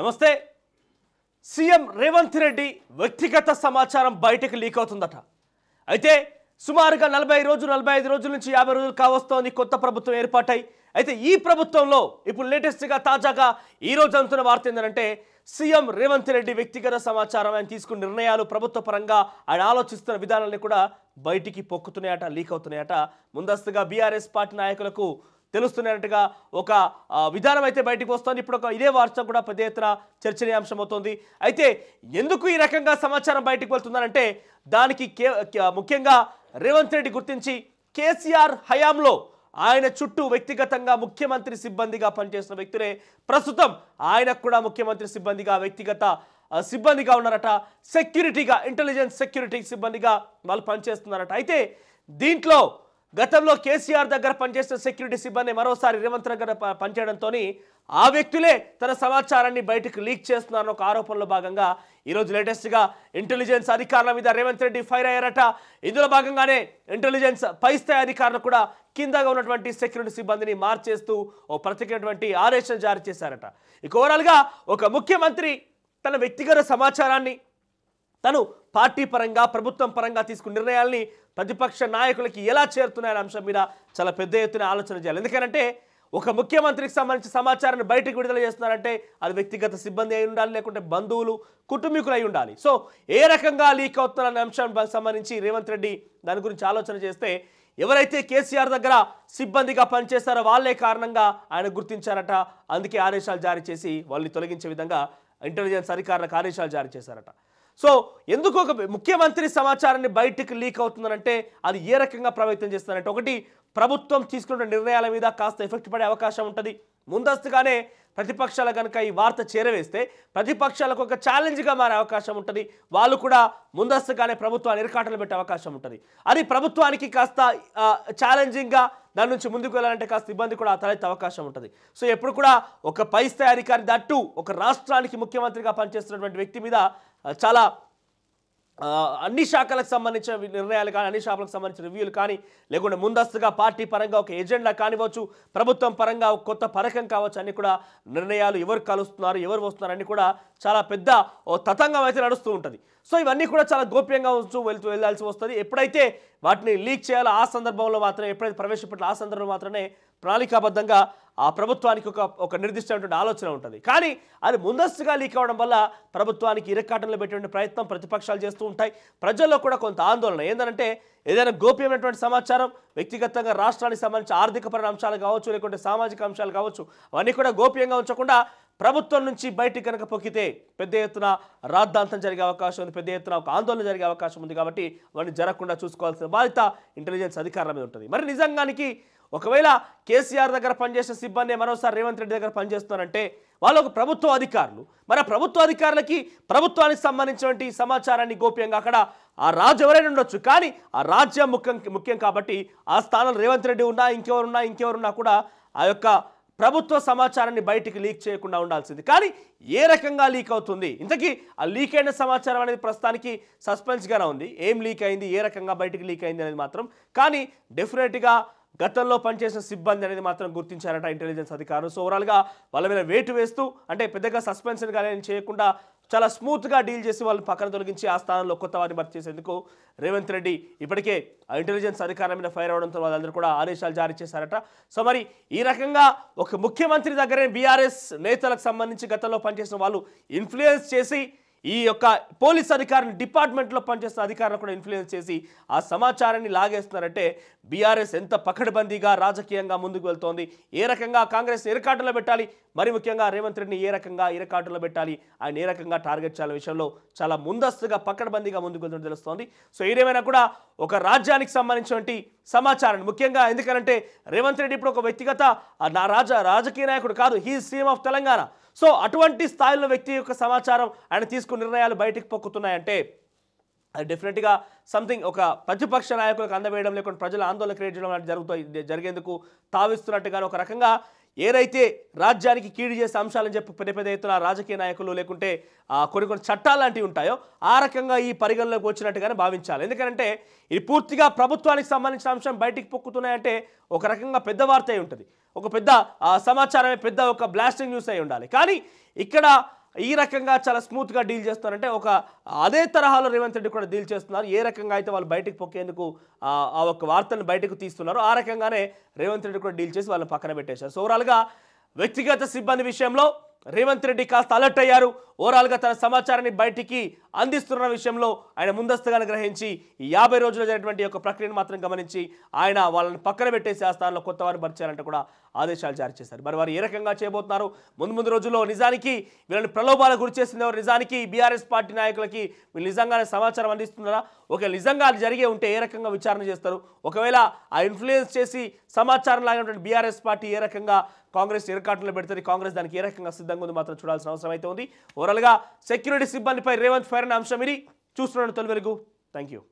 నమస్తే సీఎం రేవంత్ రెడ్డి వ్యక్తిగత సమాచారం బయటకు లీక్ అవుతుందట అయితే సుమారుగా నలభై రోజులు నలభై ఐదు రోజుల నుంచి యాభై రోజులు కావస్తోంది కొత్త ప్రభుత్వం ఏర్పాటై అయితే ఈ ప్రభుత్వంలో ఇప్పుడు లేటెస్ట్గా తాజాగా ఈరోజు అందుతున్న వార్త ఏంటంటే సీఎం రేవంత్ రెడ్డి వ్యక్తిగత సమాచారం ఆయన తీసుకున్న నిర్ణయాలు ప్రభుత్వ పరంగా ఆయన ఆలోచిస్తున్న విధానాలని కూడా బయటికి పొక్కుతున్నాయట లీక్ అవుతున్నాయట ముందస్తుగా బీఆర్ఎస్ పార్టీ నాయకులకు తెలుస్తున్నట్టుగా ఒక విధానం అయితే బయటకు వస్తోంది ఇప్పుడు ఒక ఇదే వార్త కూడా పెద్ద ఎత్తున చర్చనీయాంశం అవుతోంది అయితే ఎందుకు ఈ రకంగా సమాచారం బయటకు వెళ్తుందనంటే దానికి ముఖ్యంగా రేవంత్ రెడ్డి గుర్తించి కేసీఆర్ హయాంలో ఆయన చుట్టూ వ్యక్తిగతంగా ముఖ్యమంత్రి సిబ్బందిగా పనిచేసిన వ్యక్తులే ప్రస్తుతం ఆయనకు కూడా ముఖ్యమంత్రి సిబ్బందిగా వ్యక్తిగత సిబ్బందిగా ఉన్నారట సెక్యూరిటీగా ఇంటెలిజెన్స్ సెక్యూరిటీ సిబ్బందిగా వాళ్ళు పనిచేస్తున్నారట అయితే దీంట్లో గతంలో కేసీఆర్ దగ్గర పనిచేసిన సెక్యూరిటీ సిబ్బంది మరోసారి రేవంత్ దగ్గర పనిచేయడంతో ఆ వ్యక్తులే తన సమాచారాన్ని బయటకు లీక్ చేస్తున్నారని ఒక ఆరోపణలో భాగంగా ఈరోజు లేటెస్ట్గా ఇంటెలిజెన్స్ అధికారుల మీద రేవంత్ రెడ్డి ఫైర్ అయ్యారట ఇందులో భాగంగానే ఇంటెలిజెన్స్ పై స్థాయి అధికారులు కూడా కిందగా ఉన్నటువంటి సెక్యూరిటీ సిబ్బందిని మార్చేస్తూ ఓ ప్రత్యేకమైనటువంటి ఆదేశం జారీ చేశారట ఇక ఓవరాల్గా ఒక ముఖ్యమంత్రి తన వ్యక్తిగత సమాచారాన్ని తను పార్టీ పరంగా ప్రభుత్వం పరంగా తీసుకున్న నిర్ణయాల్ని ప్రతిపక్ష నాయకులకి ఎలా చేరుతున్నాయనే అంశం మీద చాలా పెద్ద ఎత్తున ఆలోచన చేయాలి ఎందుకంటే ఒక ముఖ్యమంత్రికి సంబంధించిన సమాచారాన్ని బయటకు విడుదల చేస్తున్నారంటే అది వ్యక్తిగత సిబ్బంది అయి ఉండాలి లేకుంటే బంధువులు కుటుంబీకులు అయి ఉండాలి సో ఏ రకంగా లీక్ అవుతున్న అంశానికి సంబంధించి రేవంత్ రెడ్డి దాని గురించి ఆలోచన చేస్తే ఎవరైతే కేసీఆర్ దగ్గర సిబ్బందిగా పనిచేస్తారో వాళ్ళే కారణంగా ఆయన గుర్తించారట అందుకే ఆదేశాలు జారీ చేసి వాళ్ళని తొలగించే విధంగా ఇంటెలిజెన్స్ అధికారులకు ఆదేశాలు జారీ చేశారట సో ఎందుకు ఒక ముఖ్యమంత్రి సమాచారాన్ని బయటకు లీక్ అవుతుందనంటే అది ఏ రకంగా ప్రభావితం చేస్తుందంటే ఒకటి ప్రభుత్వం తీసుకున్న నిర్ణయాల మీద కాస్త ఎఫెక్ట్ పడే అవకాశం ఉంటుంది ముందస్తుగానే ప్రతిపక్షాలు కనుక ఈ వార్త చేరవేస్తే ప్రతిపక్షాలకు ఒక ఛాలెంజ్గా మారే అవకాశం ఉంటుంది వాళ్ళు కూడా ముందస్తుగానే ప్రభుత్వాన్ని ఇరకాటలు పెట్టే అవకాశం ఉంటుంది అది ప్రభుత్వానికి కాస్త ఛాలెంజింగ్గా దాని నుంచి ముందుకు వెళ్ళాలంటే కాస్త ఇబ్బంది కూడా తలెత్తే అవకాశం ఉంటుంది సో ఎప్పుడు కూడా ఒక పై స్థాయి అధికారి దట్టు ఒక రాష్ట్రానికి ముఖ్యమంత్రిగా పనిచేస్తున్నటువంటి వ్యక్తి మీద చాలా అన్ని శాఖలకు సంబంధించిన నిర్ణయాలు కానీ అన్ని శాఖలకు సంబంధించిన రివ్యూలు కానీ లేకుండా ముందస్తుగా పార్టీ పరంగా ఒక ఎజెండా కానివచ్చు ప్రభుత్వం పరంగా ఒక కొత్త పథకం కావచ్చు అన్ని కూడా నిర్ణయాలు ఎవరు కలుస్తున్నారు ఎవరు వస్తున్నారు అన్ని కూడా చాలా పెద్ద తతంగం అయితే నడుస్తూ ఉంటుంది సో ఇవన్నీ కూడా చాలా గోప్యంగా ఉంచు వెళ్తూ వెళ్ళాల్సి వస్తుంది ఎప్పుడైతే వాటిని లీక్ చేయాలో ఆ సందర్భంలో మాత్రమే ఎప్పుడైతే ప్రవేశపెట్టాలో ఆ సందర్భంలో మాత్రమే ప్రణాళికాబద్ధంగా ఆ ప్రభుత్వానికి ఒక ఒక నిర్దిష్టమైనటువంటి ఆలోచన ఉంటుంది కానీ అది ముందస్తుగా లీక్ అవ్వడం వల్ల ప్రభుత్వానికి ఇరకాటంలో పెట్టేటువంటి ప్రయత్నం ప్రతిపక్షాలు చేస్తూ ఉంటాయి ప్రజల్లో కూడా కొంత ఆందోళన ఏంటంటే ఏదైనా గోప్యమైనటువంటి సమాచారం వ్యక్తిగతంగా రాష్ట్రానికి సంబంధించి పరమైన అంశాలు కావచ్చు లేకుంటే సామాజిక అంశాలు కావచ్చు అవన్నీ కూడా గోప్యంగా ఉంచకుండా ప్రభుత్వం నుంచి బయటికి కనుక పొక్కితే పెద్ద ఎత్తున రాద్ధాంతం జరిగే అవకాశం ఉంది పెద్ద ఎత్తున ఒక ఆందోళన జరిగే అవకాశం ఉంది కాబట్టి వాటిని జరగకుండా చూసుకోవాల్సిన బాధ్యత ఇంటెలిజెన్స్ అధికారుల మీద ఉంటుంది మరి నిజంగానికి ఒకవేళ కేసీఆర్ దగ్గర పనిచేసిన సిబ్బంది మరోసారి రేవంత్ రెడ్డి దగ్గర పనిచేస్తున్నారంటే వాళ్ళు ఒక ప్రభుత్వ అధికారులు మన ప్రభుత్వ అధికారులకి ప్రభుత్వానికి సంబంధించినటువంటి సమాచారాన్ని గోప్యంగా అక్కడ ఆ రాజు ఎవరైనా ఉండొచ్చు కానీ ఆ రాజ్యం ముఖ్యం ముఖ్యం కాబట్టి ఆ స్థానం రేవంత్ రెడ్డి ఉన్నా ఇంకెవరున్నా ఇంకెవరున్నా కూడా ఆ యొక్క ప్రభుత్వ సమాచారాన్ని బయటికి లీక్ చేయకుండా ఉండాల్సింది కానీ ఏ రకంగా లీక్ అవుతుంది ఇంతకీ ఆ లీక్ అయిన సమాచారం అనేది ప్రస్తుతానికి సస్పెన్స్గానే ఉంది ఏం లీక్ అయింది ఏ రకంగా బయటికి లీక్ అయింది అనేది మాత్రం కానీ డెఫినెట్గా గతంలో పనిచేసిన సిబ్బంది అనేది మాత్రం గుర్తించారట ఇంటెలిజెన్స్ అధికారులు సో ఓవరాల్గా వాళ్ళ మీద వేటు వేస్తూ అంటే పెద్దగా సస్పెన్షన్ కానీ చేయకుండా చాలా స్మూత్గా డీల్ చేసి వాళ్ళని పక్కన తొలగించి ఆ స్థానంలో కొత్త వారిని భర్తీ చేసేందుకు రేవంత్ రెడ్డి ఇప్పటికే ఆ ఇంటెలిజెన్స్ అధికారుల మీద ఫైర్ అవడంతో వాళ్ళందరూ కూడా ఆదేశాలు జారీ చేశారట సో మరి ఈ రకంగా ఒక ముఖ్యమంత్రి దగ్గరే బీఆర్ఎస్ నేతలకు సంబంధించి గతంలో పనిచేసిన వాళ్ళు ఇన్ఫ్లుయెన్స్ చేసి ఈ యొక్క పోలీస్ అధికారిని డిపార్ట్మెంట్లో పనిచేస్తున్న అధికారులను కూడా ఇన్ఫ్లుయెన్స్ చేసి ఆ సమాచారాన్ని లాగేస్తున్నారంటే బీఆర్ఎస్ ఎంత పకడ్బందీగా రాజకీయంగా ముందుకు వెళ్తోంది ఏ రకంగా కాంగ్రెస్ ఇరకాటులో పెట్టాలి మరి ముఖ్యంగా రేవంత్ రెడ్డిని ఏ రకంగా ఇరకాటులో పెట్టాలి ఆయన ఏ రకంగా టార్గెట్ చేయాలనే విషయంలో చాలా ముందస్తుగా పకడ్బందీగా ముందుకు వెళ్తుంది తెలుస్తోంది సో ఏదేమైనా కూడా ఒక రాజ్యానికి సంబంధించినటువంటి సమాచారాన్ని ముఖ్యంగా ఎందుకంటే రేవంత్ రెడ్డి ఇప్పుడు ఒక వ్యక్తిగత రాజ రాజకీయ నాయకుడు కాదు he CM of Telangana so అటువంటి స్థాయిలో వ్యక్తి యొక్క సమాచారం ఆయన తీసుకున్న నిర్ణయాలు బయటికి పొక్కుతున్నాయంటే అది డెఫినెట్గా సంథింగ్ ఒక ప్రతిపక్ష నాయకులకు అందవేయడం లేకుండా ప్రజల ఆందోళన క్రియేట్ చేయడం అనేది జరుగుతాయి జరిగేందుకు తావిస్తున్నట్టుగా ఒక రకంగా ఏదైతే రాజ్యానికి కీడు చేసే అంశాలని చెప్పి పెద్ద పెద్ద ఎత్తున రాజకీయ నాయకులు లేకుంటే కొన్ని కొన్ని చట్టాలు లాంటివి ఉంటాయో ఆ రకంగా ఈ పరిగణలోకి వచ్చినట్టుగానే భావించాలి ఎందుకంటే ఇది పూర్తిగా ప్రభుత్వానికి సంబంధించిన అంశం బయటికి పొక్కుతున్నాయంటే ఒక రకంగా పెద్ద వార్త ఉంటుంది ఒక పెద్ద సమాచారమే పెద్ద ఒక బ్లాస్టింగ్ న్యూస్ అయి ఉండాలి కానీ ఇక్కడ ఈ రకంగా చాలా స్మూత్గా డీల్ చేస్తున్నారంటే ఒక అదే తరహాలో రేవంత్ రెడ్డి కూడా డీల్ చేస్తున్నారు ఏ రకంగా అయితే వాళ్ళు బయటకు పొక్కేందుకు ఆ ఒక వార్తను బయటకు తీస్తున్నారో ఆ రకంగానే రేవంత్ రెడ్డి కూడా డీల్ చేసి వాళ్ళని పక్కన పెట్టేశారు సో ఓవరాల్గా వ్యక్తిగత సిబ్బంది విషయంలో రేవంత్ రెడ్డి కాస్త అలర్ట్ అయ్యారు ఓవరాల్గా తన సమాచారాన్ని బయటికి అందిస్తున్న విషయంలో ఆయన ముందస్తుగా గ్రహించి యాభై రోజులు జరిగినటువంటి యొక్క ప్రక్రియను మాత్రం గమనించి ఆయన వాళ్ళని పక్కన పెట్టేసి ఆ స్థానంలో కొత్త వారిని పరిచయాలంటే కూడా ఆదేశాలు జారీ చేశారు మరి వారు ఏ రకంగా చేయబోతున్నారు ముందు ముందు రోజుల్లో నిజానికి వీళ్ళని ప్రలోభాలు గురి చేసింది ఎవరు నిజానికి బీఆర్ఎస్ పార్టీ నాయకులకి వీళ్ళు నిజంగానే సమాచారం అందిస్తున్నారా ఒక నిజంగా అది జరిగే ఉంటే ఏ రకంగా విచారణ చేస్తారు ఒకవేళ ఆ ఇన్ఫ్లుయెన్స్ చేసి సమాచారం లాగినటువంటి బీఆర్ఎస్ పార్టీ ఏ రకంగా కాంగ్రెస్ ఎరకాటంలో పెడుతుంది కాంగ్రెస్ దానికి ఏ రకంగా సిద్ధంగా ఉంది మాత్రం చూడాల్సిన అవసరం అయితే ఉంది ఓవరాల్గా సెక్యూరిటీ సిబ్బందిపై రేవంత్ ఫైర్ అనే అంశం ఇది చూస్తున్నాను తొలి వెలుగు థ్యాంక్ యూ